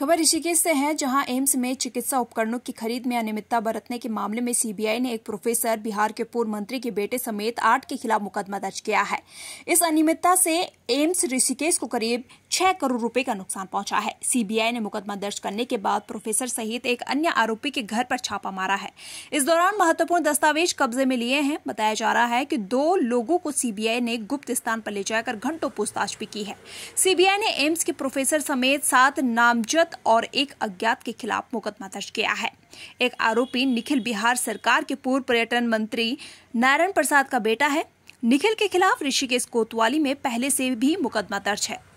खबर ऋषिकेश से है जहां एम्स में चिकित्सा उपकरणों की खरीद में अनियमितता बरतने के मामले में सीबीआई ने एक प्रोफेसर बिहार के पूर्व मंत्री के बेटे समेत आठ के खिलाफ मुकदमा दर्ज किया है इस अनियमितता से एम्स ऋषिकेश को करीब छह करोड़ रुपए का नुकसान पहुंचा है सीबीआई ने मुकदमा दर्ज करने के बाद प्रोफेसर सहित एक अन्य आरोपी के घर पर छापा मारा है इस दौरान महत्वपूर्ण दस्तावेज कब्जे में लिए हैं बताया जा रहा है कि दो लोगों को सीबीआई ने गुप्त स्थान पर ले जाकर घंटों पूछताछ भी की है सीबीआई ने एम्स के प्रोफेसर समेत सात नामजद और एक अज्ञात के खिलाफ मुकदमा दर्ज किया है एक आरोपी निखिल बिहार सरकार के पूर्व पर्यटन मंत्री नारायण प्रसाद का बेटा है निखिल के खिलाफ ऋषिकेश कोतवाली में पहले से भी मुकदमा दर्ज है